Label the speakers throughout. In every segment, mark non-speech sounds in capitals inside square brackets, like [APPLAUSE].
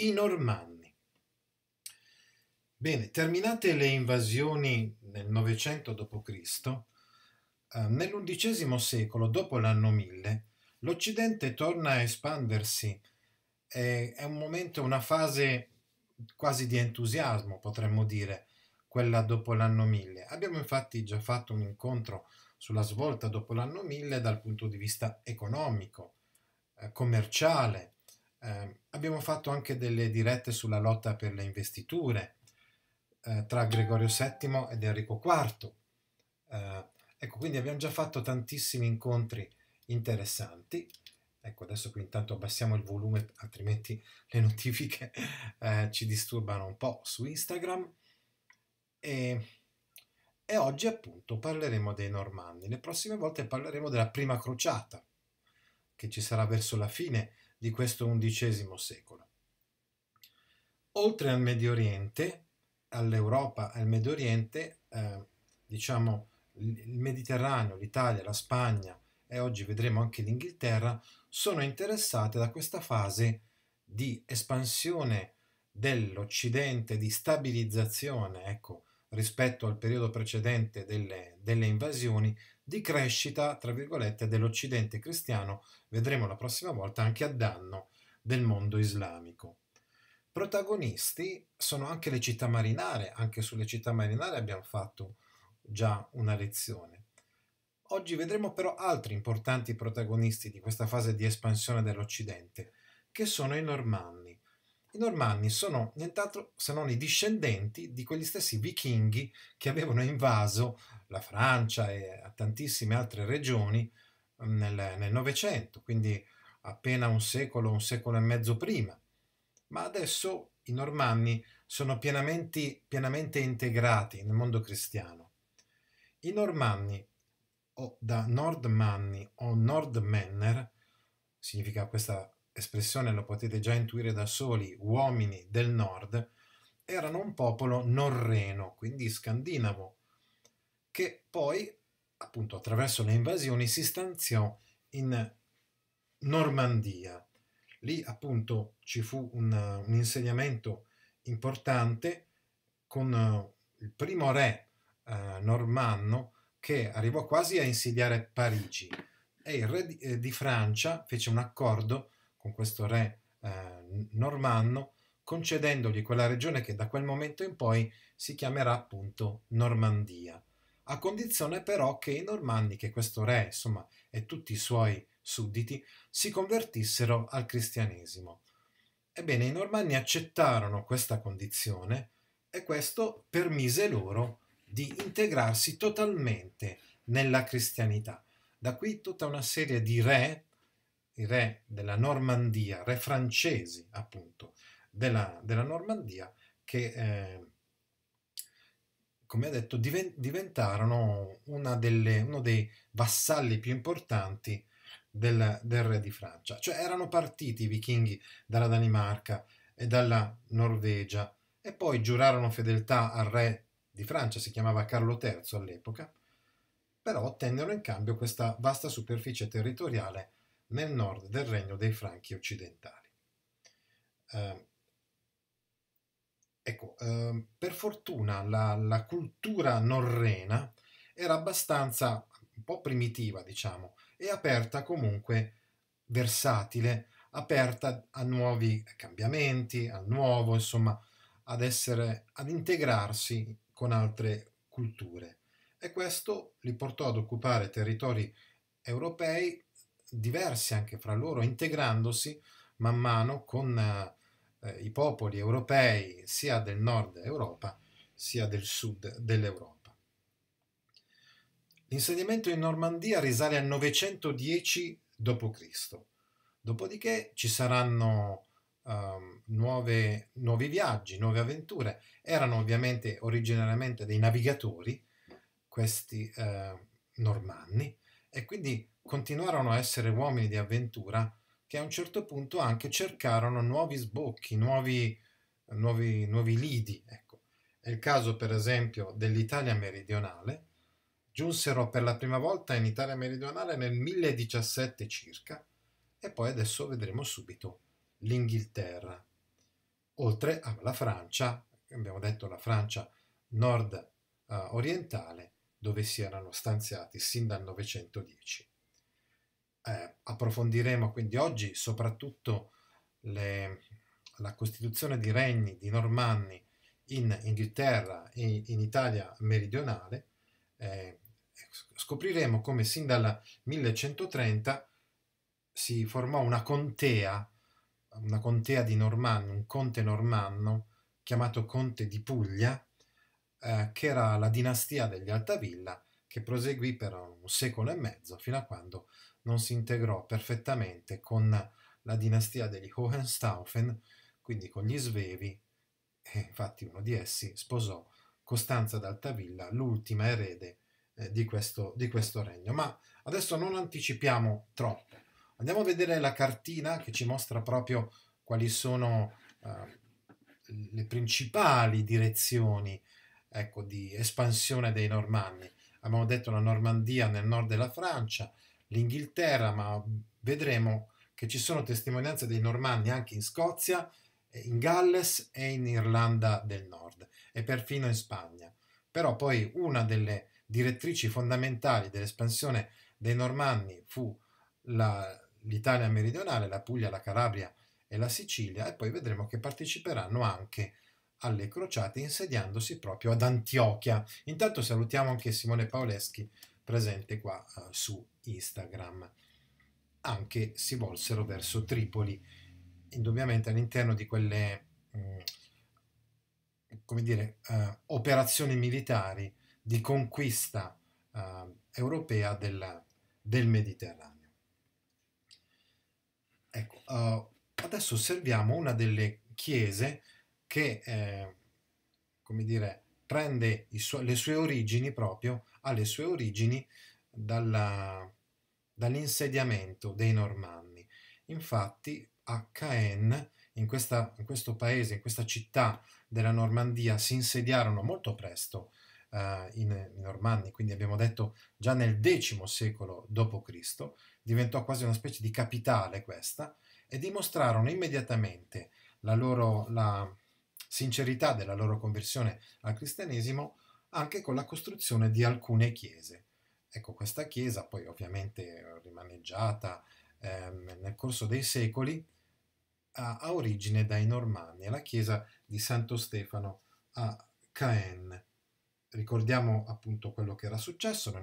Speaker 1: i Normanni. Bene, terminate le invasioni nel Novecento d.C., eh, nell'undicesimo secolo, dopo l'anno 1000, l'Occidente torna a espandersi. È un momento, una fase quasi di entusiasmo, potremmo dire, quella dopo l'anno 1000. Abbiamo infatti già fatto un incontro sulla svolta dopo l'anno 1000 dal punto di vista economico, eh, commerciale, eh, abbiamo fatto anche delle dirette sulla lotta per le investiture eh, tra Gregorio VII ed Enrico IV. Eh, ecco, quindi abbiamo già fatto tantissimi incontri interessanti. Ecco, adesso qui intanto abbassiamo il volume, altrimenti [LAUGHS] le notifiche eh, ci disturbano un po' su Instagram. E, e oggi appunto parleremo dei Normanni. Le prossime volte parleremo della prima crociata che ci sarà verso la fine di questo XI secolo. Oltre al Medio Oriente, all'Europa e al Medio Oriente, eh, diciamo il Mediterraneo, l'Italia, la Spagna e oggi vedremo anche l'Inghilterra, sono interessate da questa fase di espansione dell'Occidente, di stabilizzazione, ecco, rispetto al periodo precedente delle, delle invasioni, di crescita, tra virgolette, dell'Occidente cristiano, vedremo la prossima volta, anche a danno del mondo islamico. Protagonisti sono anche le città marinare, anche sulle città marinare abbiamo fatto già una lezione. Oggi vedremo però altri importanti protagonisti di questa fase di espansione dell'Occidente, che sono i normanni. I Normanni sono nient'altro se non i discendenti di quegli stessi vichinghi che avevano invaso la Francia e tantissime altre regioni nel Novecento, quindi appena un secolo, un secolo e mezzo prima. Ma adesso i Normanni sono pienamente, pienamente integrati nel mondo cristiano. I Normanni, o da Nordmanni o Nordmenner, significa questa espressione lo potete già intuire da soli, uomini del nord, erano un popolo norreno, quindi scandinavo, che poi, appunto, attraverso le invasioni si stanziò in Normandia. Lì, appunto, ci fu un, un insegnamento importante con eh, il primo re eh, normanno che arrivò quasi a insediare Parigi e il re di, eh, di Francia fece un accordo con questo re eh, normanno, concedendogli quella regione che da quel momento in poi si chiamerà appunto Normandia, a condizione però che i normanni, che questo re insomma e tutti i suoi sudditi, si convertissero al cristianesimo. Ebbene, i normanni accettarono questa condizione e questo permise loro di integrarsi totalmente nella cristianità. Da qui tutta una serie di re i re della Normandia, re francesi appunto, della, della Normandia, che eh, come ha detto diventarono delle, uno dei vassalli più importanti del, del, re di Francia. Cioè erano partiti i vichinghi dalla Danimarca e dalla Norvegia e poi giurarono fedeltà al re di Francia, si chiamava Carlo III all'epoca, però ottennero in cambio questa vasta superficie territoriale nel nord del regno dei Franchi occidentali. Eh, ecco, eh, per fortuna la, la, cultura norrena era abbastanza un po' primitiva, diciamo, e aperta comunque, versatile, aperta a nuovi cambiamenti, al nuovo, insomma, ad essere, ad integrarsi con altre culture. E questo li portò ad occupare territori europei diversi anche fra loro, integrandosi man mano con eh, i popoli europei sia del nord Europa sia del sud dell'Europa. L'insediamento in Normandia risale al 910 d.C. Dopodiché ci saranno um, nuove, nuovi viaggi, nuove avventure. Erano ovviamente originariamente dei navigatori, questi eh, normanni, e quindi continuarono a essere uomini di avventura che a un certo punto anche cercarono nuovi sbocchi, nuovi, nuovi, nuovi lidi. Ecco. È il caso per esempio dell'Italia meridionale, giunsero per la prima volta in Italia meridionale nel 1017 circa e poi adesso vedremo subito l'Inghilterra, oltre alla Francia, abbiamo detto la Francia nord eh, orientale, dove si erano stanziati sin dal 910 eh, approfondiremo quindi oggi soprattutto le, la costituzione di regni di normanni in Inghilterra e in Italia meridionale, eh, scopriremo come sin dal 1130 si formò una contea, una contea di normanni, un conte normanno chiamato conte di Puglia, eh, che era la dinastia degli Altavilla, che proseguì per un secolo e mezzo fino a quando non si integrò perfettamente con la dinastia degli Hohenstaufen, quindi con gli svevi, e infatti uno di essi sposò Costanza d'Altavilla, l'ultima erede eh, di, questo, di questo regno. Ma adesso non anticipiamo troppo. Andiamo a vedere la cartina che ci mostra proprio quali sono eh, le principali direzioni ecco, di espansione dei Normanni. Abbiamo detto la Normandia nel nord della Francia, l'Inghilterra, ma vedremo che ci sono testimonianze dei normanni anche in Scozia, eh, in Galles e in Irlanda del Nord e perfino in Spagna. Però poi una delle direttrici fondamentali dell'espansione dei normanni fu l'Italia meridionale, la Puglia, la Calabria e la Sicilia e poi vedremo che parteciperanno anche alle crociate insediandosi proprio ad Antiochia. Intanto salutiamo anche Simone Paoleschi presente qua uh, su Instagram. Anche si volsero verso Tripoli, indubbiamente all'interno di quelle mm, come dire, uh, operazioni militari di conquista uh, europea del, del, Mediterraneo. Ecco, uh, adesso osserviamo una delle chiese che, eh, come dire, prende su le sue origini proprio, alle sue origini dalla, dall'insediamento dei normanni. Infatti a Caen, in, questa, in, questo paese, in questa città della Normandia, si insediarono molto presto eh, i normanni, quindi abbiamo detto già nel X secolo d.C., diventò quasi una specie di capitale questa, e dimostrarono immediatamente la loro la sincerità della loro conversione al cristianesimo anche con la costruzione di alcune chiese. Ecco, questa chiesa poi ovviamente eh, rimaneggiata ehm, nel corso dei secoli ha, ha origine dai Normanni, è la chiesa di Santo Stefano a Caen. Ricordiamo appunto quello che era successo nel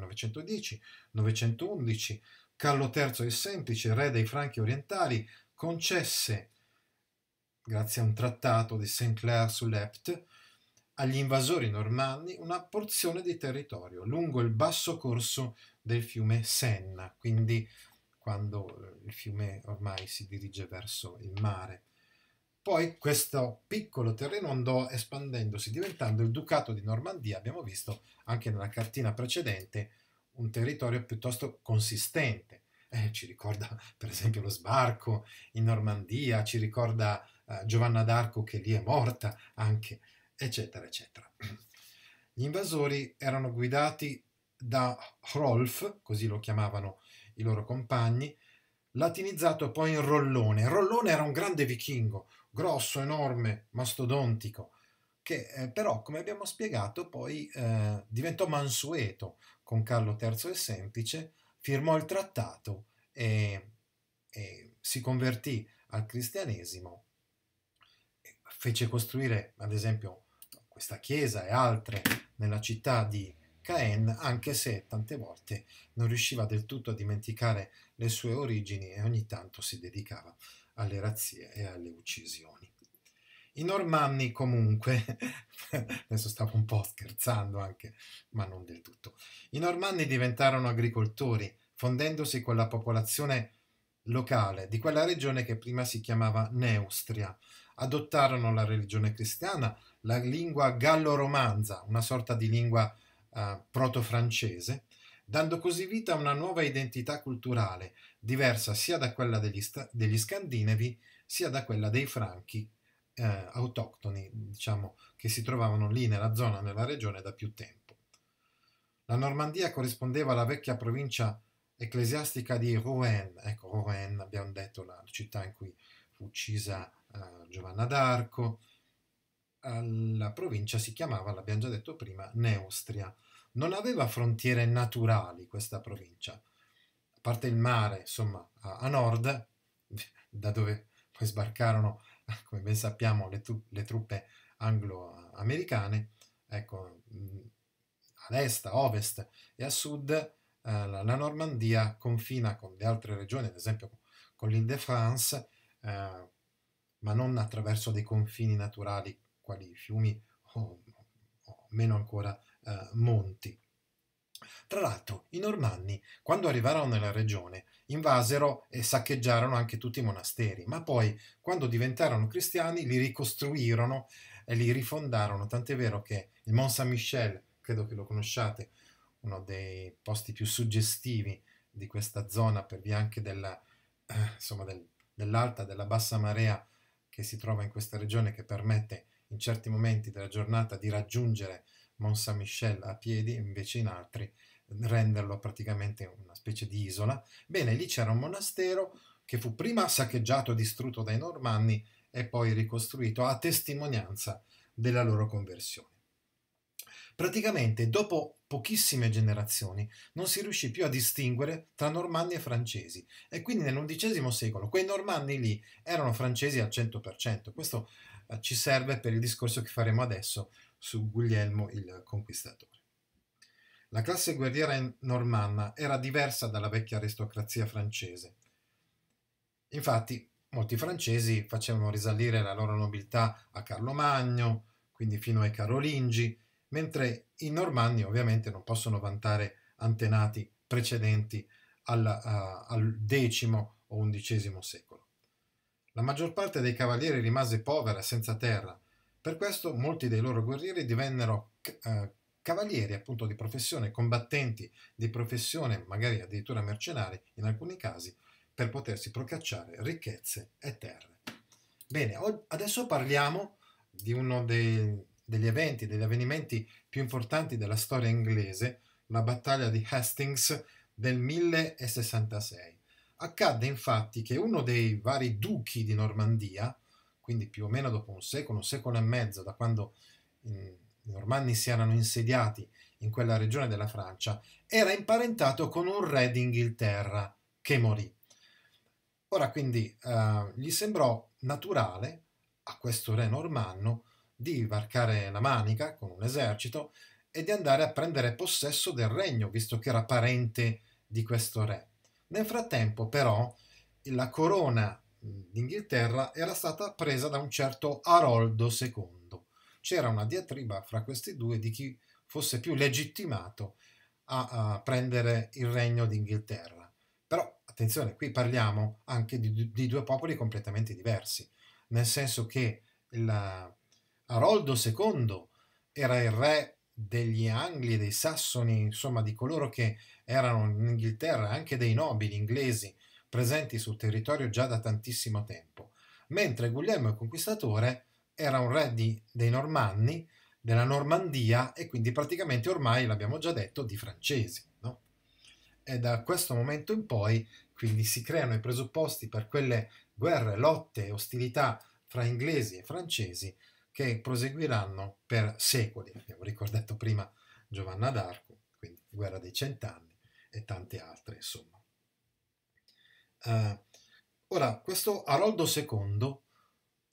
Speaker 1: 910-911. Carlo III il Semplice, re dei Franchi orientali, concesse, grazie a un trattato di Saint-Clair sull'Epte, agli invasori normanni una porzione di territorio lungo il basso corso del fiume Senna, quindi quando eh, il fiume ormai si dirige verso il mare. Poi questo piccolo terreno andò espandendosi, diventando il Ducato di Normandia, abbiamo visto anche nella cartina precedente, un territorio piuttosto consistente. Eh, ci ricorda [LAUGHS] per esempio lo sbarco in Normandia, ci ricorda eh, Giovanna d'Arco che lì è morta anche eccetera, eccetera. Gli invasori erano guidati da Rolf, così lo chiamavano i loro compagni, latinizzato poi in Rollone. Rollone era un grande vichingo, grosso, enorme, mastodontico, che eh, però, come abbiamo spiegato, poi eh, diventò mansueto con Carlo III il Semplice, firmò il trattato e, e si convertì al cristianesimo, fece costruire, ad esempio, questa chiesa e altre nella città di Caen, anche se tante volte non riusciva del tutto a dimenticare le sue origini e ogni tanto si dedicava alle razzie e alle uccisioni. I normanni comunque, [LAUGHS] adesso stavo un po' scherzando anche, ma non del tutto, i normanni diventarono agricoltori, fondendosi con la popolazione locale di quella regione che prima si chiamava Neustria, adottarono la religione cristiana, la lingua gallo-romanza, una sorta di lingua eh, proto-francese, dando così vita a una nuova identità culturale, diversa sia da quella degli, degli scandinavi sia da quella dei franchi eh, autoctoni, diciamo, che si trovavano lì nella zona, nella regione da più tempo. La Normandia corrispondeva alla vecchia provincia ecclesiastica di Rouen, ecco Rouen abbiamo detto la città in cui fu uccisa Giovanna d'Arco. La provincia si chiamava, l'abbiamo già detto prima, Neustria. Non aveva frontiere naturali questa provincia, a parte il mare, insomma, a, a nord, [LAUGHS] da dove poi sbarcarono, [LAUGHS] come ben sappiamo, le, tu, le truppe anglo-americane, ecco, ad est, a ovest e a sud, eh, la Normandia confina con le altre regioni, ad esempio con l'Île-de-France, eh, ma non attraverso dei confini naturali quali fiumi o, o meno ancora eh, monti. Tra l'altro, i Normanni, quando arrivarono nella regione, invasero e saccheggiarono anche tutti i monasteri, ma poi, quando diventarono cristiani, li ricostruirono e li rifondarono, tant'è vero che il Mont Saint-Michel, credo che lo conosciate, uno dei posti più suggestivi di questa zona per via anche della, eh, insomma, del, dell'alta, della bassa marea che si trova in questa regione che permette in certi momenti della giornata di raggiungere Mont Saint-Michel a piedi, invece in altri renderlo praticamente una specie di isola. Bene, lì c'era un monastero che fu prima saccheggiato e distrutto dai normanni e poi ricostruito a testimonianza della loro conversione. Praticamente dopo pochissime generazioni non si riuscì più a distinguere tra normanni e francesi e quindi nell'undicesimo secolo quei normanni lì erano francesi al 100%. Questo eh, ci serve per il discorso che faremo adesso su Guglielmo il Conquistatore. La classe guerriera normanna era diversa dalla vecchia aristocrazia francese. Infatti, molti francesi facevano risalire la loro nobiltà a Carlo Magno, quindi fino ai Carolingi, mentre i normanni ovviamente non possono vantare antenati precedenti al, uh, al X o XI secolo. La maggior parte dei cavalieri rimase povera, senza terra, per questo molti dei loro guerrieri divennero uh, cavalieri appunto di professione, combattenti di professione, magari addirittura mercenari in alcuni casi, per potersi procacciare ricchezze e terre. Bene, adesso parliamo di uno dei, degli eventi, degli avvenimenti più importanti della storia inglese, la battaglia di Hastings del 1066. Accadde infatti che uno dei vari duchi di Normandia, quindi più o meno dopo un secolo, un secolo e mezzo da quando i normanni si erano insediati in quella regione della Francia, era imparentato con un re d'Inghilterra che morì. Ora quindi eh, gli sembrò naturale a questo re normanno di varcare la Manica con un esercito e di andare a prendere possesso del regno, visto che era parente di questo re. Nel frattempo, però, la corona d'Inghilterra era stata presa da un certo Aroldo II. C'era una diatriba fra questi due di chi fosse più legittimato a, a prendere il regno d'Inghilterra. Però, attenzione, qui parliamo anche di, di due popoli completamente diversi, nel senso che la, Aroldo II era il re degli Angli e dei Sassoni, insomma di coloro che erano in Inghilterra, anche dei nobili inglesi presenti sul territorio già da tantissimo tempo, mentre Guglielmo il Conquistatore era un re di, dei Normanni, della Normandia e quindi praticamente ormai, l'abbiamo già detto, di francesi. No? E da questo momento in poi quindi si creano i presupposti per quelle guerre, lotte e ostilità fra inglesi e francesi che proseguiranno per secoli. Abbiamo ricordato prima Giovanna d'Arco, quindi Guerra dei Cent'anni e tante altre, insomma. Uh, ora, questo Aroldo II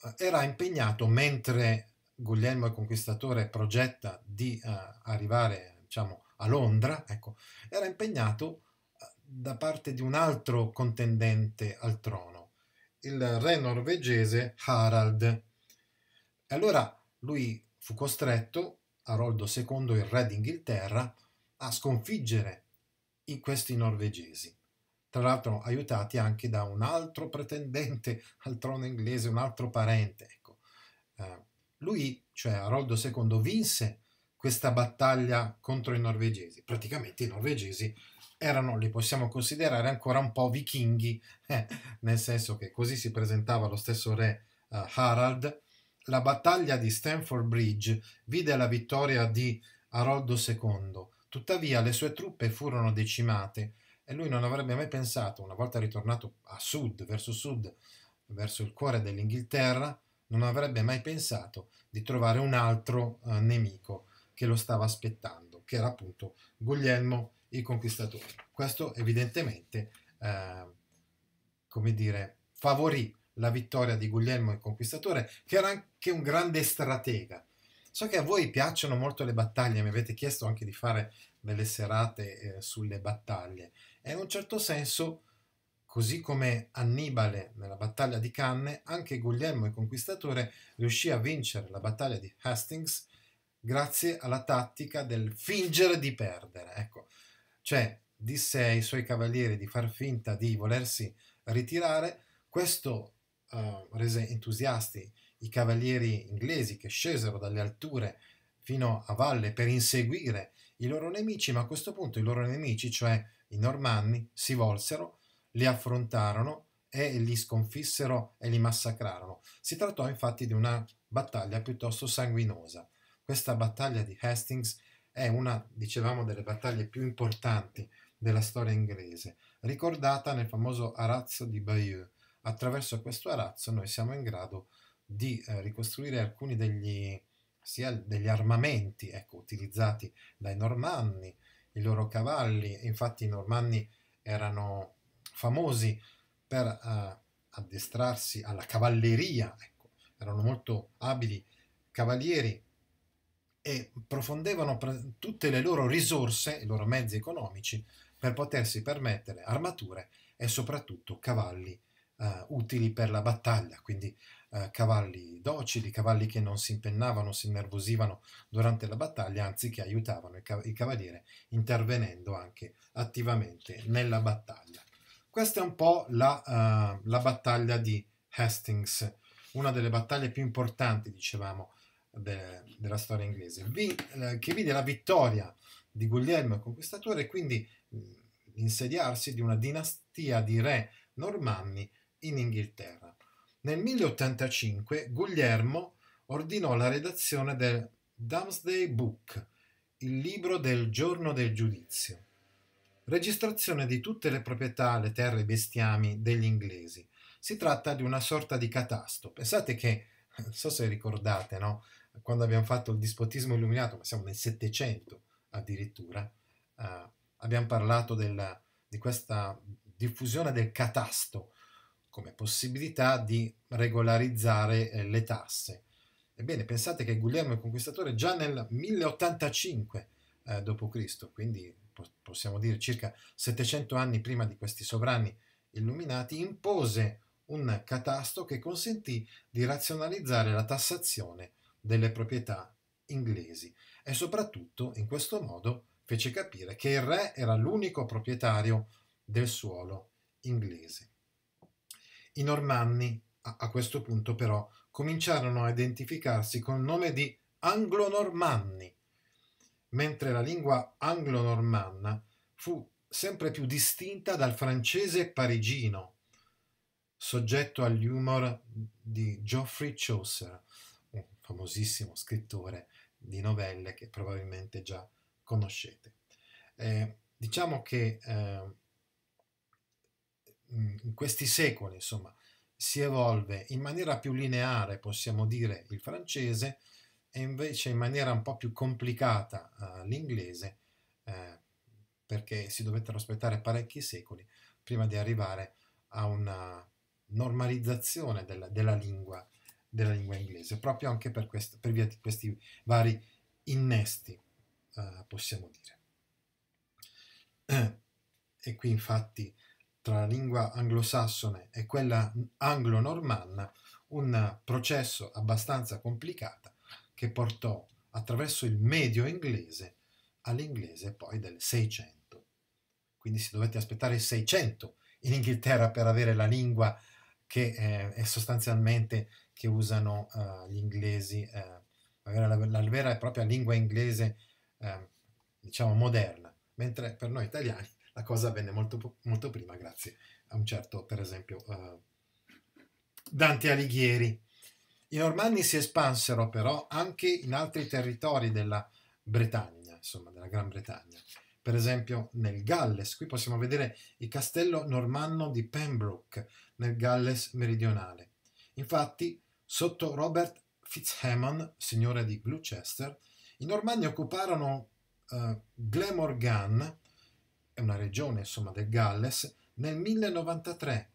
Speaker 1: eh, era impegnato mentre Guglielmo il Conquistatore progetta di uh, arrivare diciamo, a Londra, ecco, era impegnato da parte di un altro contendente al trono, il re norvegese Harald, allora lui fu costretto, Aroldo II, il re d'Inghilterra, a sconfiggere questi norvegesi, tra l'altro aiutati anche da un altro pretendente [LAUGHS] al trono inglese, un altro parente. Ecco. Eh, lui, cioè Aroldo II, vinse questa battaglia contro i norvegesi. Praticamente i norvegesi erano, li possiamo considerare ancora un po' vichinghi, [LAUGHS] eh, nel senso che così si presentava lo stesso re eh, Harald, la battaglia di Stamford Bridge vide la vittoria di Aroldo II, tuttavia le sue truppe furono decimate e lui non avrebbe mai pensato, una volta ritornato a sud, verso sud, verso il cuore dell'Inghilterra, non avrebbe mai pensato di trovare un altro eh, nemico che lo stava aspettando, che era appunto Guglielmo il Conquistatore. Questo evidentemente, eh, come dire, favorì la vittoria di Guglielmo il Conquistatore, che era anche un grande stratega. So che a voi piacciono molto le battaglie, mi avete chiesto anche di fare delle serate eh, sulle battaglie e in un certo senso, così come Annibale nella battaglia di Canne, anche Guglielmo il Conquistatore riuscì a vincere la battaglia di Hastings grazie alla tattica del fingere di perdere. Ecco, cioè disse ai suoi cavalieri di far finta di volersi ritirare, questo eh, rese entusiasti i cavalieri inglesi che scesero dalle alture fino a valle per inseguire i loro nemici, ma a questo punto i loro nemici, cioè i normanni, si volsero, li affrontarono e li sconfissero e li massacrarono. Si trattò infatti di una battaglia piuttosto sanguinosa. Questa battaglia di Hastings è una, dicevamo, delle battaglie più importanti della storia inglese, ricordata nel famoso Arazzo di Bayeux, attraverso questo arazzo noi siamo in grado di eh, ricostruire alcuni degli, degli armamenti ecco, utilizzati dai normanni, i loro cavalli, infatti i normanni erano famosi per eh, addestrarsi alla cavalleria, ecco, erano molto abili cavalieri e profondevano tutte le loro risorse, i loro mezzi economici, per potersi permettere armature e soprattutto cavalli eh, utili per la battaglia, quindi eh, cavalli docili, cavalli che non si impennavano, si innervosivano durante la battaglia, anzi che aiutavano il, cav- il cavaliere intervenendo anche attivamente nella battaglia. Questa è un po' la, uh, la battaglia di Hastings, una delle battaglie più importanti, dicevamo, de- della storia inglese, vi- eh, che vide la vittoria di Guglielmo il Conquistatore e quindi mm, l'insediarsi di una dinastia di re normanni in Inghilterra. Nel 1085 Guglielmo ordinò la redazione del Domesday Book, il libro del giorno del giudizio, registrazione di tutte le proprietà, le terre, e i bestiami degli inglesi. Si tratta di una sorta di catasto. Pensate che, non so se ricordate, no? quando abbiamo fatto il dispotismo illuminato, ma siamo nel Settecento addirittura, eh, abbiamo parlato della, di questa diffusione del catasto, come possibilità di regolarizzare eh, le tasse. Ebbene, pensate che Guglielmo il Conquistatore già nel 1085 eh, d.C., quindi po possiamo dire circa 700 anni prima di questi sovrani illuminati, impose un catasto che consentì di razionalizzare la tassazione delle proprietà inglesi e soprattutto in questo modo fece capire che il re era l'unico proprietario del suolo inglese. I normanni, a, a questo punto però, cominciarono a identificarsi col nome di anglo-normanni, mentre la lingua anglo-normanna fu sempre più distinta dal francese parigino, soggetto agli humor di Geoffrey Chaucer, un famosissimo scrittore di novelle che probabilmente già conoscete. Eh, diciamo che eh, in questi secoli, insomma, si evolve in maniera più lineare, possiamo dire, il francese e invece in maniera un po' più complicata eh, l'inglese, eh, perché si dovettero aspettare parecchi secoli prima di arrivare a una normalizzazione della, della, lingua, della lingua, inglese, proprio anche per, questo, per, via di questi vari innesti, eh, possiamo dire. [CLEARS THROAT] E qui infatti tra la lingua anglosassone e quella anglo-normanna un processo abbastanza complicato che portò attraverso il medio inglese all'inglese poi del 600. Quindi si dovette aspettare il 600 in Inghilterra per avere la lingua che eh, è sostanzialmente che usano eh, gli inglesi, eh, la, la, la, vera e propria lingua inglese, eh, diciamo, moderna, mentre per noi italiani la cosa avvenne molto, molto prima grazie a un certo, per esempio, uh, Dante Alighieri. I Normanni si espansero però anche in altri territori della Bretagna, insomma della Gran Bretagna, per esempio nel Galles, qui possiamo vedere il castello normanno di Pembroke nel Galles meridionale. Infatti, sotto Robert Fitzhamon, signore di Gloucester, i Normanni occuparono uh, Glamorgan è una regione insomma, del Galles, nel 1093.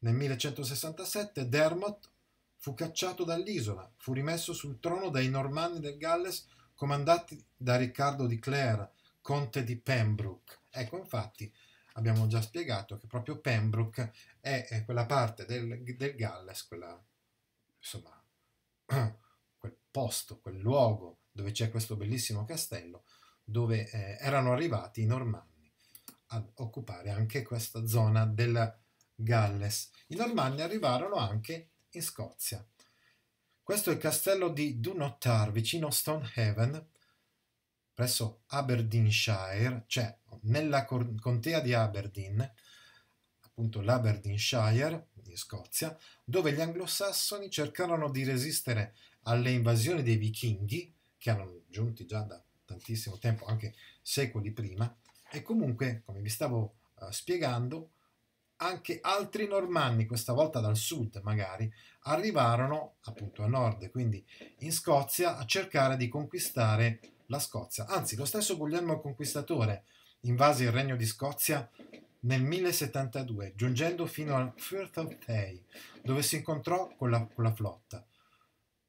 Speaker 1: Nel 1167 Dermot fu cacciato dall'isola, fu rimesso sul trono dai normanni del Galles comandati da Riccardo di Clare, conte di Pembroke. Ecco, infatti, abbiamo già spiegato che proprio Pembroke è, è quella parte del, del Galles, quella, insomma, [CLEARS THROAT] quel posto, quel luogo dove c'è questo bellissimo castello, dove eh, erano arrivati i normanni ad occupare anche questa zona del Galles. I Normanni arrivarono anche in Scozia. Questo è il castello di Dunottar, vicino Stonehaven, presso Aberdeenshire, cioè nella contea di Aberdeen, appunto l'Aberdeenshire, in Scozia, dove gli anglosassoni cercarono di resistere alle invasioni dei vichinghi, che erano giunti già da tantissimo tempo, anche secoli prima, e comunque, come vi stavo eh, spiegando, anche altri normanni, questa volta dal sud magari, arrivarono appunto a nord, quindi in Scozia, a cercare di conquistare la Scozia. Anzi, lo stesso Guglielmo il Conquistatore invase il regno di Scozia nel 1072, giungendo fino al Firth of Tay, dove si incontrò con la, con la flotta.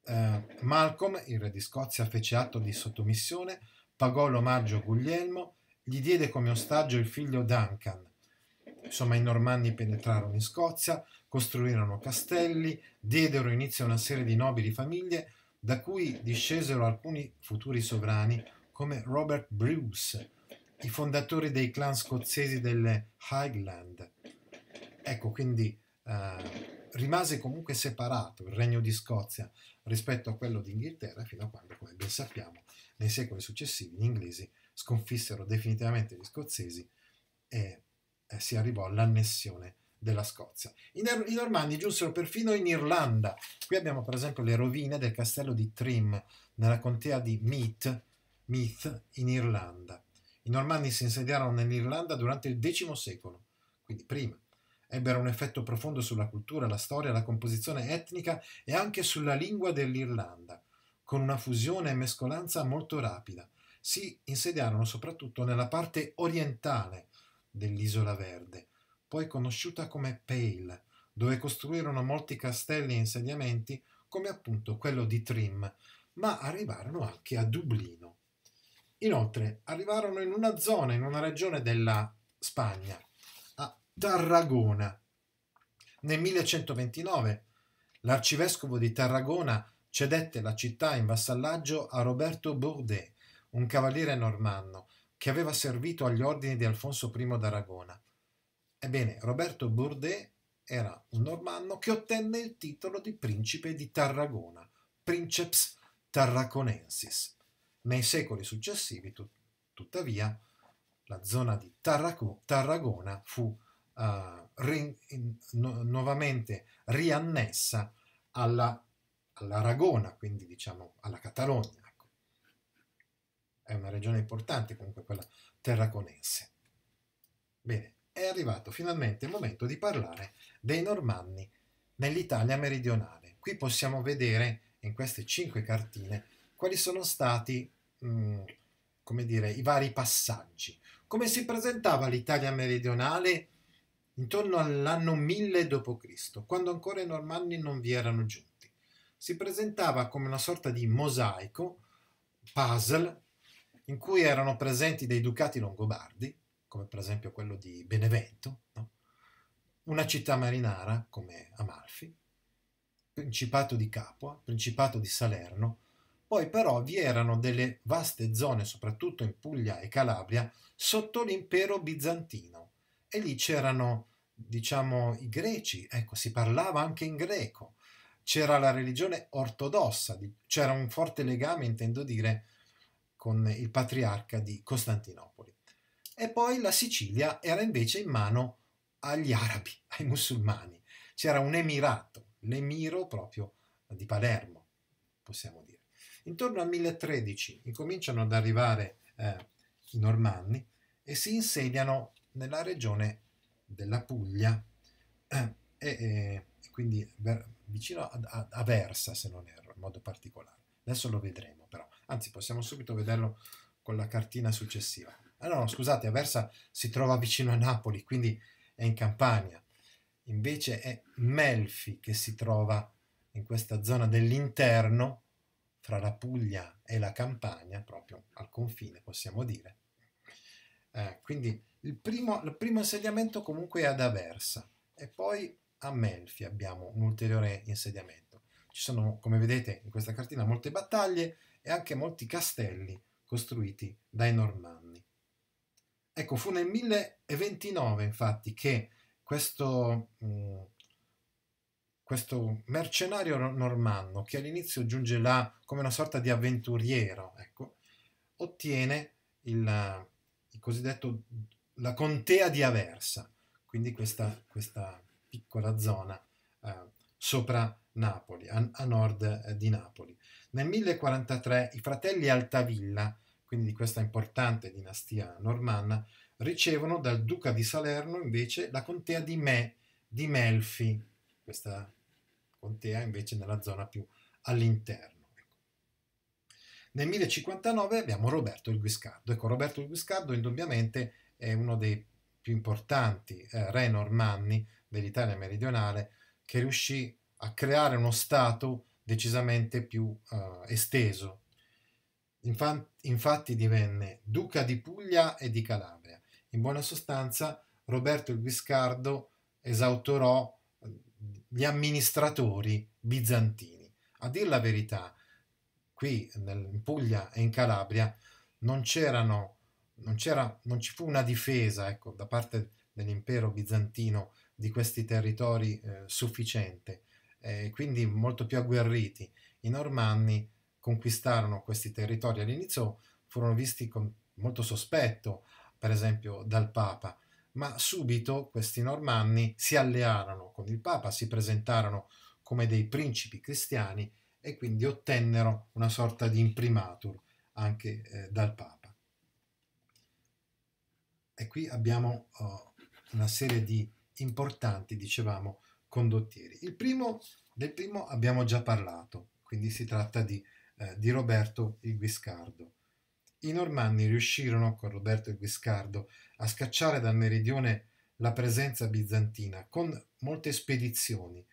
Speaker 1: Eh, Malcolm, il re di Scozia, fece atto di sottomissione, pagò l'omaggio a Guglielmo gli diede come ostaggio il figlio Duncan. Insomma, i normanni penetrarono in Scozia, costruirono castelli, diedero inizio a una serie di nobili famiglie da cui discesero alcuni futuri sovrani come Robert Bruce, i fondatori dei clan scozzesi delle Highland. Ecco, quindi eh, rimase comunque separato il regno di Scozia rispetto a quello d'Inghilterra fino a quando, come ben sappiamo, nei secoli successivi gli inglesi sconfissero definitivamente gli scozzesi e eh, si arrivò all'annessione della Scozia. I, I Normanni giunsero perfino in Irlanda. Qui abbiamo per esempio le rovine del castello di Trim nella contea di Meath, Meath in Irlanda. I Normanni si insediarono nell'Irlanda durante il X secolo, quindi prima. Ebbero un effetto profondo sulla cultura, la storia, la composizione etnica e anche sulla lingua dell'Irlanda, con una fusione e mescolanza molto rapida, si insediarono soprattutto nella parte orientale dell'Isola Verde, poi conosciuta come Pale, dove costruirono molti castelli e insediamenti come appunto quello di Trim, ma arrivarono anche a Dublino. Inoltre arrivarono in una zona, in una regione della Spagna, a Tarragona. Nel 1129 l'arcivescovo di Tarragona cedette la città in vassallaggio a Roberto Bourdet, un cavaliere normanno che aveva servito agli ordini di Alfonso I d'Aragona. Ebbene, Roberto Bourdet era un normanno che ottenne il titolo di principe di Tarragona, Princeps Tarraconensis. Nei secoli successivi, tut tuttavia, la zona di Tarraco Tarragona fu uh, eh, ri no nuovamente riannessa all'Aragona, quindi diciamo alla Catalogna è una regione importante comunque quella terraconense. Bene, è arrivato finalmente il momento di parlare dei Normanni nell'Italia meridionale. Qui possiamo vedere in queste cinque cartine quali sono stati mh, mm, come dire, i vari passaggi. Come si presentava l'Italia meridionale intorno all'anno 1000 d.C., quando ancora i Normanni non vi erano giunti? Si presentava come una sorta di mosaico, puzzle, in cui erano presenti dei ducati longobardi, come per esempio quello di Benevento, no? una città marinara come Amalfi, Principato di Capua, Principato di Salerno, poi però vi erano delle vaste zone, soprattutto in Puglia e Calabria, sotto l'impero bizantino e lì c'erano, diciamo, i greci, ecco, si parlava anche in greco, c'era la religione ortodossa, c'era un forte legame, intendo dire, con il patriarca di Costantinopoli. E poi la Sicilia era invece in mano agli arabi, [LAUGHS] ai musulmani. C'era un emirato, l'emiro proprio di Palermo, possiamo dire. Intorno al 1013 incominciano ad arrivare eh, i normanni e si insediano nella regione della Puglia, eh, e, e, quindi ver, vicino ad, ad, a Versa, se non erro, in modo particolare. Adesso lo vedremo però, anzi possiamo subito vederlo con la cartina successiva. Ah no, scusate, Aversa si trova vicino a Napoli, quindi è in Campania. Invece è Melfi che si trova in questa zona dell'interno fra la Puglia e la Campania, proprio al confine possiamo dire. Eh, quindi il primo, il primo insediamento comunque è ad Aversa e poi a Melfi abbiamo un ulteriore insediamento. Ci sono, come vedete in questa cartina, molte battaglie e anche molti castelli costruiti dai normanni. Ecco, fu nel 1029 infatti che questo, mh, mm, questo mercenario normanno, che all'inizio giunge là come una sorta di avventuriero, ecco, ottiene il, il cosiddetto la contea di Aversa, quindi questa, questa piccola zona eh, sopra Napoli, a, a nord eh, di Napoli. Nel 1043 i fratelli Altavilla, quindi di questa importante dinastia normanna, ricevono dal duca di Salerno invece la contea di Me, di Melfi, questa contea invece nella zona più all'interno. Ecco. Nel 1059 abbiamo Roberto il Guiscardo. Ecco, Roberto il Guiscardo indubbiamente è uno dei più importanti eh, re normanni dell'Italia meridionale che riuscì a creare uno stato decisamente più eh, esteso. Infa infatti divenne duca di Puglia e di Calabria. In buona sostanza Roberto il Guiscardo esautorò gli amministratori bizantini. A dir la verità, qui nel, in Puglia e in Calabria non c'erano non, c'era, non ci fu una difesa ecco, da parte dell'impero bizantino di questi territori eh, sufficiente eh, quindi molto più agguerriti. I normanni conquistarono questi territori all'inizio, furono visti con molto sospetto, per esempio dal Papa, ma subito questi normanni si allearono con il Papa, si presentarono come dei principi cristiani e quindi ottennero una sorta di imprimatur anche eh, dal Papa. E qui abbiamo oh, una serie di importanti, dicevamo, condottieri. Il primo, del primo abbiamo già parlato, quindi si tratta di, eh, di Roberto il Guiscardo. I Normanni riuscirono con Roberto il Guiscardo a scacciare dal meridione la presenza bizantina con molte spedizioni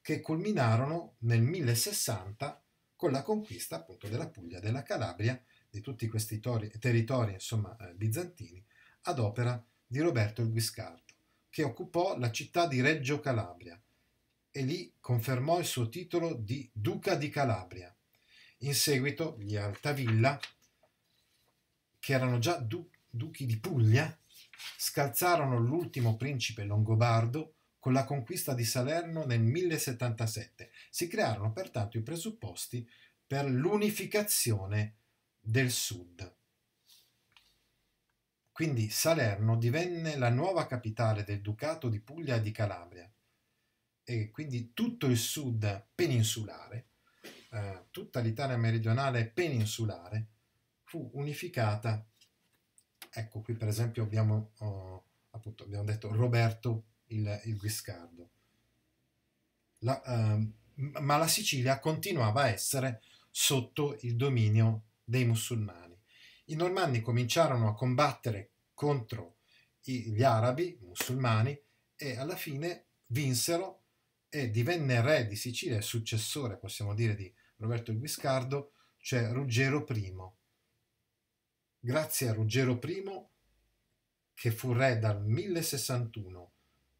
Speaker 1: che culminarono nel 1060 con la conquista appunto della Puglia, della Calabria, di tutti questi territori insomma, eh, bizantini ad opera di Roberto il Guiscardo che occupò la città di Reggio Calabria e lì confermò il suo titolo di Duca di Calabria. In seguito gli Altavilla, che erano già du- duchi di Puglia, scalzarono l'ultimo principe longobardo con la conquista di Salerno nel 1077. Si crearono pertanto i presupposti per l'unificazione del sud. Quindi Salerno divenne la nuova capitale del Ducato di Puglia e di Calabria e quindi tutto il sud peninsulare, eh, tutta l'Italia meridionale peninsulare fu unificata. Ecco, qui per esempio abbiamo, oh, appunto, abbiamo detto Roberto il, il Guiscardo. La, eh, ma la Sicilia continuava a essere sotto il dominio dei musulmani i normanni cominciarono a combattere contro gli arabi musulmani e alla fine vinsero e divenne re di Sicilia e successore, possiamo dire, di Roberto il Guiscardo, cioè Ruggero I. Grazie a Ruggero I, che fu re dal 1061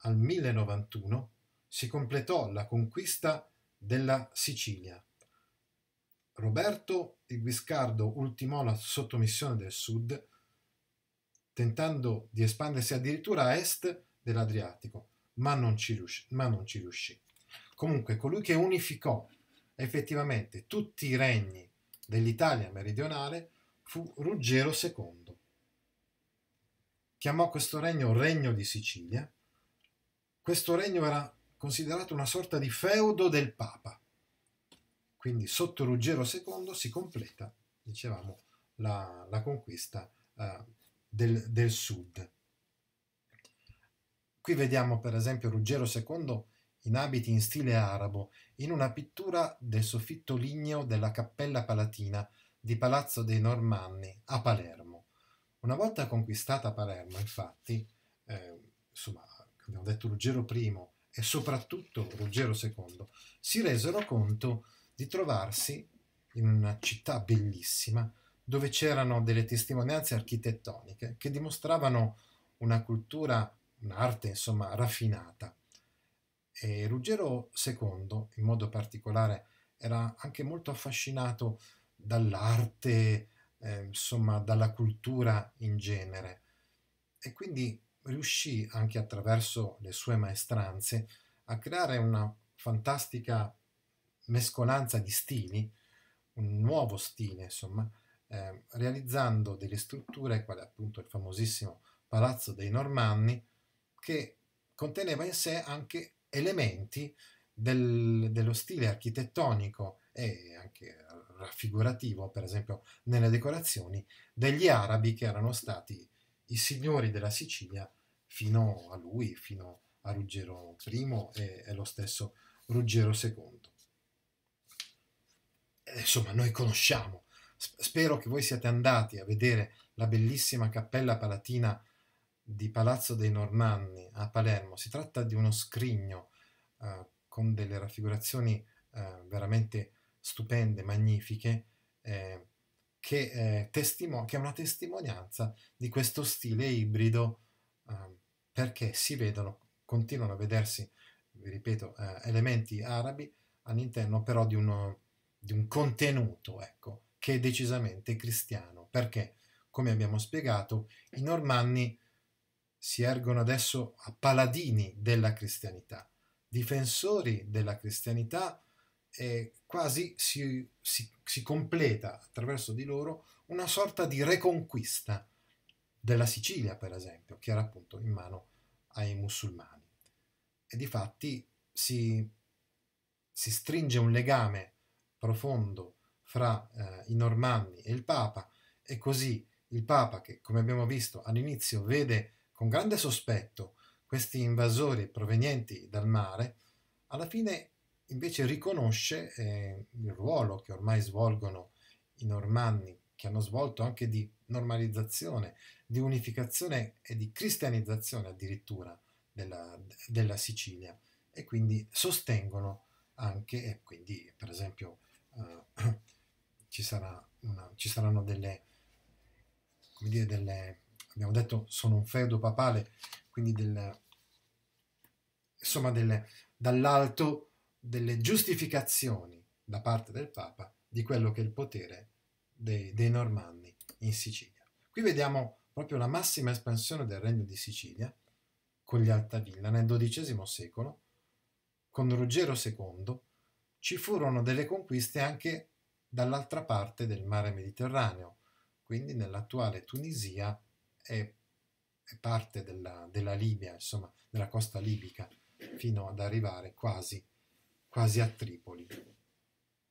Speaker 1: al 1091, si completò la conquista della Sicilia. Roberto il Guiscardo ultimò la sottomissione del sud, tentando di espandersi addirittura a est dell'Adriatico, ma non ci, riuscì. Ma non ci riuscì. Comunque, colui che unificò effettivamente tutti i regni dell'Italia meridionale fu Ruggero II. Chiamò questo regno Regno di Sicilia. Questo regno era considerato una sorta di feudo del Papa quindi sotto Ruggero II si completa, dicevamo, la, la conquista eh, del, del sud. Qui vediamo per esempio Ruggero II in abiti in stile arabo, in una pittura del soffitto ligneo della Cappella Palatina di Palazzo dei Normanni a Palermo. Una volta conquistata Palermo, infatti, eh, insomma, abbiamo detto Ruggero I e soprattutto Ruggero II, si resero conto di trovarsi in una città bellissima dove c'erano delle testimonianze architettoniche che dimostravano una cultura, un'arte insomma raffinata. E Ruggero II, in modo particolare, era anche molto affascinato dall'arte, eh, insomma, dalla cultura in genere. E quindi riuscì anche attraverso le sue maestranze a creare una fantastica mescolanza di stili, un nuovo stile, insomma, eh, realizzando delle strutture, quale appunto il famosissimo Palazzo dei Normanni, che conteneva in sé anche elementi del, dello stile architettonico e anche raffigurativo, per esempio nelle decorazioni, degli arabi che erano stati i signori della Sicilia fino a lui, fino a Ruggero I e, e lo stesso Ruggero II. Eh, insomma noi conosciamo. Spero che voi siate andati a vedere la bellissima cappella palatina di Palazzo dei Normanni a Palermo. Si tratta di uno scrigno eh, con delle raffigurazioni eh, veramente stupende, magnifiche, eh, che, eh, testimo- che, è una testimonianza di questo stile ibrido eh, perché si vedono, continuano a vedersi, vi ripeto, elementi arabi all'interno però di uno, di un contenuto, ecco, che è decisamente cristiano, perché, come abbiamo spiegato, i normanni si ergono adesso a paladini della cristianità, difensori della cristianità e quasi si, si, si completa attraverso di loro una sorta di reconquista della Sicilia, per esempio, che era appunto in mano ai musulmani. E di fatti si, si stringe un legame profondo fra eh, i normanni e il Papa e così il Papa che, come abbiamo visto all'inizio, vede con grande sospetto questi invasori provenienti dal mare, alla fine invece riconosce eh, il ruolo che ormai svolgono i normanni, che hanno svolto anche di normalizzazione, di unificazione e di cristianizzazione addirittura della, della Sicilia e quindi sostengono anche, quindi, per esempio, uh, [CLEARS THROAT] ci, sarà una, ci saranno delle, come dire, delle, abbiamo detto sono un feudo papale, quindi del, insomma delle, dall'alto delle giustificazioni da parte del Papa di quello che è il potere dei, dei normanni in Sicilia. Qui vediamo proprio la massima espansione del regno di Sicilia con gli Altavilla nel XII secolo, con Ruggero II ci furono delle conquiste anche dall'altra parte del mare Mediterraneo, quindi nell'attuale Tunisia e parte della, della, Libia, insomma, della costa libica, fino ad arrivare quasi, quasi a Tripoli.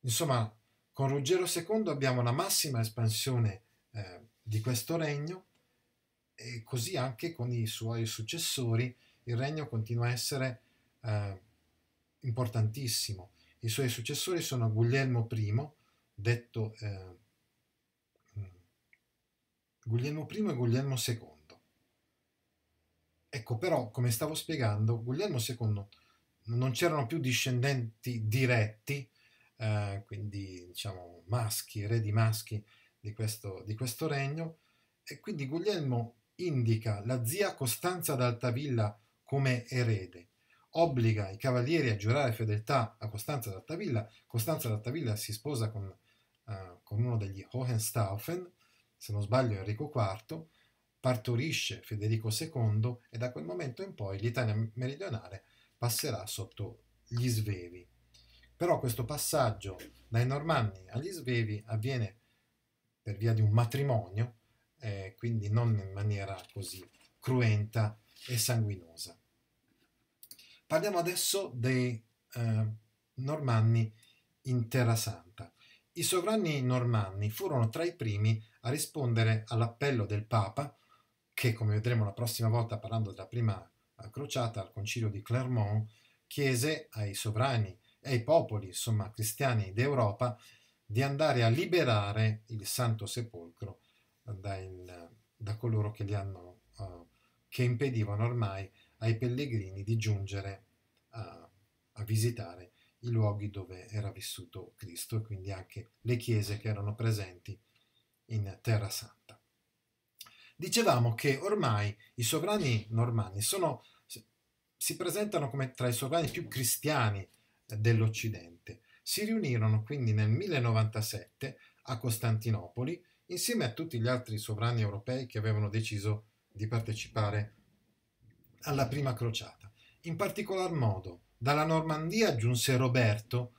Speaker 1: Insomma, con Ruggero II abbiamo la massima espansione eh, di questo regno e così anche con i suoi successori il regno continua a essere eh, importantissimo i suoi successori sono Guglielmo I, detto eh, Guglielmo I e Guglielmo II. Ecco, però, come stavo spiegando, Guglielmo II non c'erano più discendenti diretti, eh, quindi diciamo maschi, re di maschi di questo, di questo regno, e quindi Guglielmo indica la zia Costanza d'Altavilla come erede obbliga i cavalieri a giurare fedeltà a Costanza d'Attavilla. Costanza d'Attavilla si sposa con, uh, con uno degli Hohenstaufen, se non sbaglio Enrico IV, partorisce Federico II e da quel momento in poi l'Italia meridionale passerà sotto gli svevi. Però questo passaggio dai normanni agli svevi avviene per via di un matrimonio, eh, quindi non in maniera così cruenta e sanguinosa. Parliamo adesso dei eh, normanni in Terra Santa. I sovrani normanni furono tra i primi a rispondere all'appello del Papa, che come vedremo la prossima volta parlando della prima crociata al concilio di Clermont, chiese ai sovrani e ai popoli, insomma, cristiani d'Europa, di andare a liberare il Santo Sepolcro da, il, da coloro che, hanno, uh, che impedivano ormai ai pellegrini di giungere a, a visitare i luoghi dove era vissuto Cristo e quindi anche le chiese che erano presenti in Terra Santa. Dicevamo che ormai i sovrani normanni sono, si presentano come tra i sovrani più cristiani dell'Occidente. Si riunirono quindi nel 1097 a Costantinopoli insieme a tutti gli altri sovrani europei che avevano deciso di partecipare alla prima crociata. In particolar modo, dalla Normandia giunse Roberto,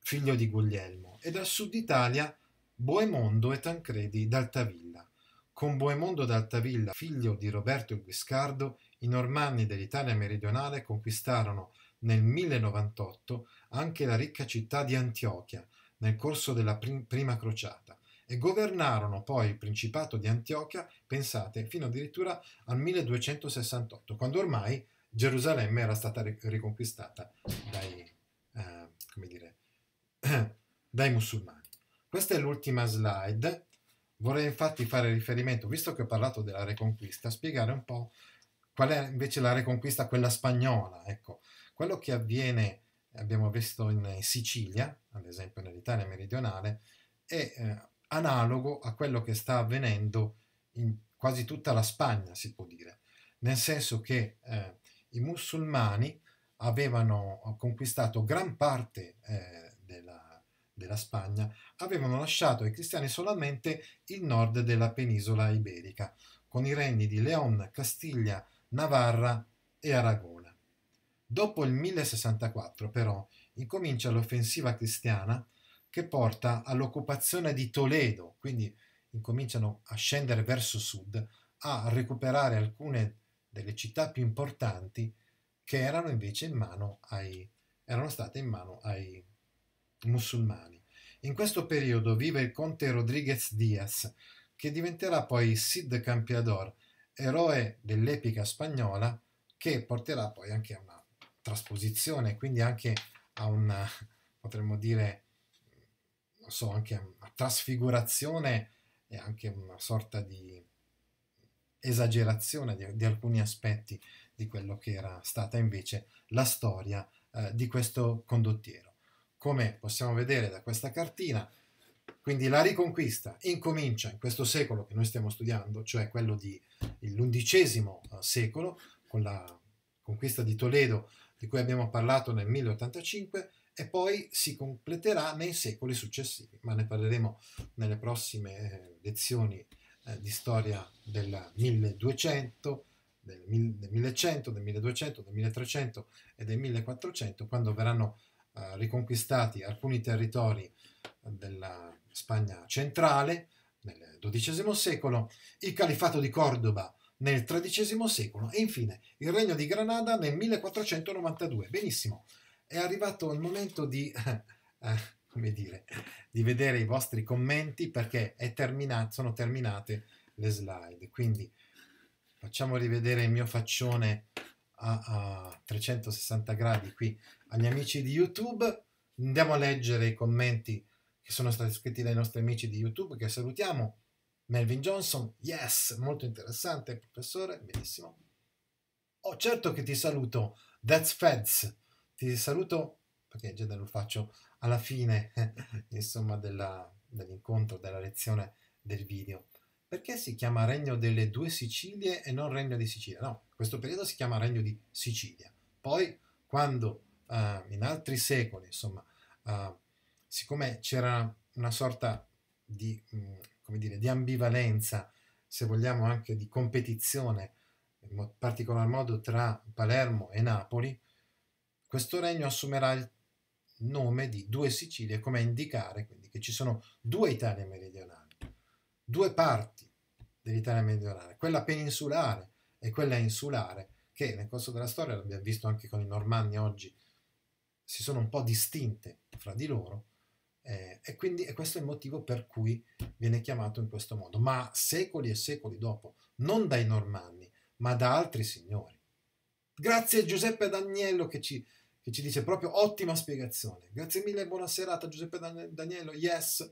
Speaker 1: figlio di Guglielmo, e dal sud Italia Boemondo e Tancredi d'Altavilla. Con Boemondo d'Altavilla, figlio di Roberto e Guiscardo, i normanni dell'Italia meridionale conquistarono nel 1098 anche la ricca città di Antiochia nel corso della prim prima crociata e governarono poi il Principato di Antiochia, pensate, fino addirittura al 1268, quando ormai Gerusalemme era stata riconquistata dai, eh, come dire, [CLEARS THROAT] dai musulmani. Questa è l'ultima slide. Vorrei infatti fare riferimento, visto che ho parlato della Reconquista, spiegare un po' qual è invece la Reconquista, quella spagnola. Ecco, quello che avviene, abbiamo visto in Sicilia, ad esempio nell'Italia meridionale, è eh, analogo a quello che sta avvenendo in quasi tutta la Spagna, si può dire, nel senso che eh, i musulmani avevano eh, conquistato gran parte eh, della, della Spagna, avevano lasciato ai cristiani solamente il nord della penisola iberica, con i regni di León, Castiglia, Navarra e Aragona. Dopo il 1064, però, incomincia l'offensiva cristiana che porta all'occupazione di Toledo, quindi incominciano a scendere verso sud, a recuperare alcune delle città più importanti che erano invece in mano ai, erano state in mano ai musulmani. In questo periodo vive il conte Rodríguez Díaz, che diventerà poi Cid Campeador, eroe dell'epica spagnola, che porterà poi anche a una trasposizione, quindi anche a una, potremmo dire, so, anche una trasfigurazione e anche una sorta di esagerazione di, di alcuni aspetti di quello che era stata invece la storia eh, di questo condottiero. Come possiamo vedere da questa cartina, quindi la riconquista incomincia in questo secolo che noi stiamo studiando, cioè quello dell'undicesimo eh, secolo, con la conquista di Toledo di cui abbiamo parlato nel 1085, e poi si completerà nei secoli successivi, ma ne parleremo nelle prossime eh, lezioni eh, di storia del 1200, del 1100, del 1200, del 1300 e del 1400, quando verranno eh, riconquistati alcuni territori della Spagna centrale nel XII secolo, il califato di Cordoba nel XIII secolo e infine il regno di Granada nel 1492. Benissimo, è arrivato il momento di, [LAUGHS] eh, dire, di vedere i vostri commenti perché terminat sono terminate le slide. Quindi facciamo rivedere il mio faccione a, a 360 gradi qui agli amici di YouTube. Andiamo a leggere i commenti che sono stati scritti dai nostri amici di YouTube che salutiamo. Melvin Johnson, yes, molto interessante, professore, benissimo. Oh, certo che ti saluto, that's Feds. Ti saluto perché già lo faccio alla fine [LAUGHS] insomma della, dell'incontro, della lezione del video. Perché si chiama Regno delle due Sicilie e non Regno di Sicilia? No, questo periodo si chiama Regno di Sicilia. Poi, quando uh, in altri secoli, insomma, uh, siccome c'era una sorta di, mh, mm, come dire, di ambivalenza, se vogliamo anche di competizione, in particolar modo tra Palermo e Napoli, questo regno assumerà il nome di due Sicilie, come a indicare quindi che ci sono due Italie meridionali, due parti dell'Italia meridionale, quella peninsulare e quella insulare, che nel corso della storia, l'abbiamo visto anche con i Normanni oggi, si sono un po' distinte fra di loro, eh, e quindi e questo è il motivo per cui viene chiamato in questo modo, ma secoli e secoli dopo, non dai Normanni, ma da altri signori. Grazie a Giuseppe D'Agnello che ci che ci dice proprio ottima spiegazione. Grazie mille, buona serata Giuseppe Dan Daniello, yes.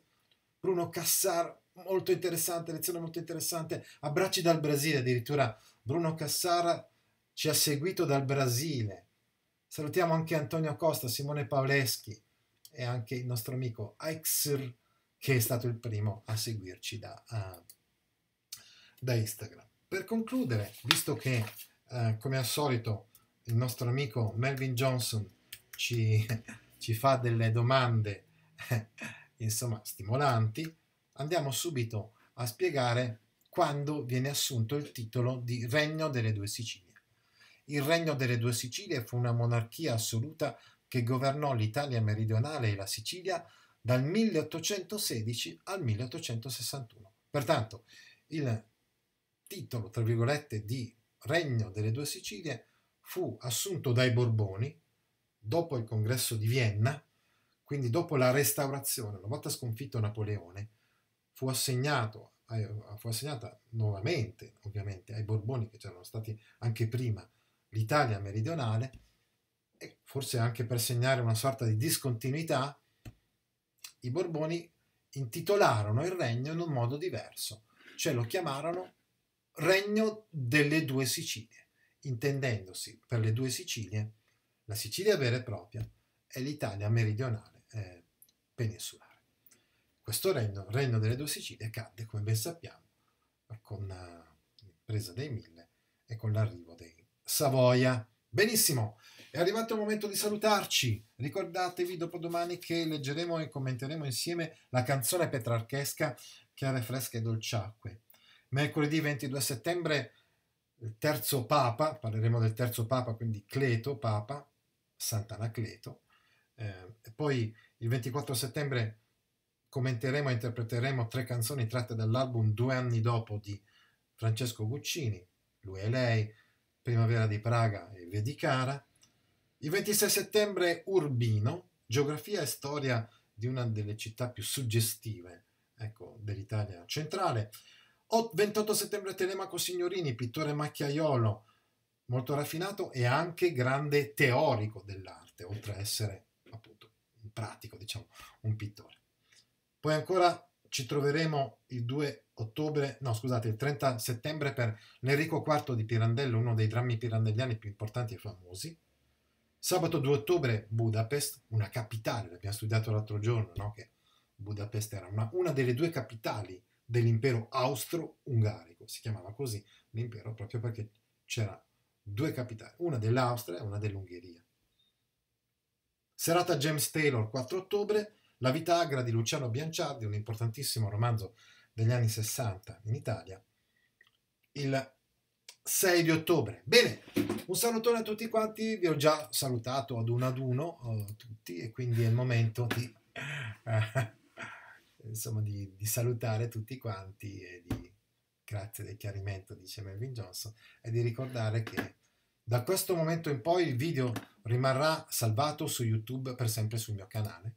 Speaker 1: Bruno Cassar, molto interessante, lezione molto interessante. Abbracci dal Brasile, addirittura Bruno Cassar ci ha seguito dal Brasile. Salutiamo anche Antonio Costa, Simone Paoleschi e anche il nostro amico Aixr che è stato il primo a seguirci da, uh, da Instagram. Per concludere, visto che uh, come al solito il nostro amico Melvin Johnson ci, [LAUGHS] ci fa delle domande, [LAUGHS] insomma, stimolanti, andiamo subito a spiegare quando viene assunto il titolo di Regno delle Due Sicilie. Il Regno delle Due Sicilie fu una monarchia assoluta che governò l'Italia meridionale e la Sicilia dal 1816 al 1861. Pertanto, il titolo, tra virgolette, di Regno delle Due Sicilie fu assunto dai Borboni dopo il congresso di Vienna, quindi dopo la restaurazione, una volta sconfitto Napoleone, fu, assegnato, eh, fu assegnata nuovamente, ovviamente, ai Borboni che c'erano stati anche prima l'Italia meridionale e forse anche per segnare una sorta di discontinuità, i Borboni intitolarono il regno in un modo diverso, cioè lo chiamarono Regno delle due Sicilie intendendosi per le due Sicilie, la Sicilia vera e propria e l'Italia meridionale eh, peninsulare. Questo regno, il regno delle due Sicilie, cadde, come ben sappiamo, con la eh, presa dei Mille e con l'arrivo dei Savoia. Benissimo, è arrivato il momento di salutarci. Ricordatevi dopo domani che leggeremo e commenteremo insieme la canzone petrarchesca Chiare fresche e dolciacque. Mercoledì 22 settembre il terzo papa, parleremo del terzo papa, quindi Cleto papa, Sant'Anacleto, eh, poi il 24 settembre commenteremo e interpreteremo tre canzoni tratte dall'album Due anni dopo di Francesco Guccini, Lui e lei, Primavera di Praga e Vedicara. Il 26 settembre Urbino, geografia e storia di una delle città più suggestive ecco, dell'Italia centrale. 28 settembre Telemaco Signorini, pittore macchiaiolo, molto raffinato e anche grande teorico dell'arte, oltre a essere appunto un pratico, diciamo, un pittore. Poi ancora ci troveremo il 2 ottobre, no scusate, il 30 settembre per l'Enrico IV di Pirandello, uno dei drammi pirandelliani più importanti e famosi. Sabato 2 ottobre Budapest, una capitale, l'abbiamo studiato l'altro giorno, no? che Budapest era una, una delle due capitali dell'impero austro-ungarico, si chiamava così l'impero proprio perché c'era due capitali, una dell'Austria e una dell'Ungheria. Serata James Taylor, 4 ottobre, La vita agra di Luciano Bianciardi, un importantissimo romanzo degli anni 60 in Italia, il 6 di ottobre. Bene, un salutone a tutti quanti, vi ho già salutato ad uno ad uno eh, tutti e quindi è il momento di... Eh, insomma, di, di, salutare tutti quanti e di grazie del chiarimento, dice Melvin Johnson, e di ricordare che da questo momento in poi il video rimarrà salvato su YouTube per sempre sul mio canale.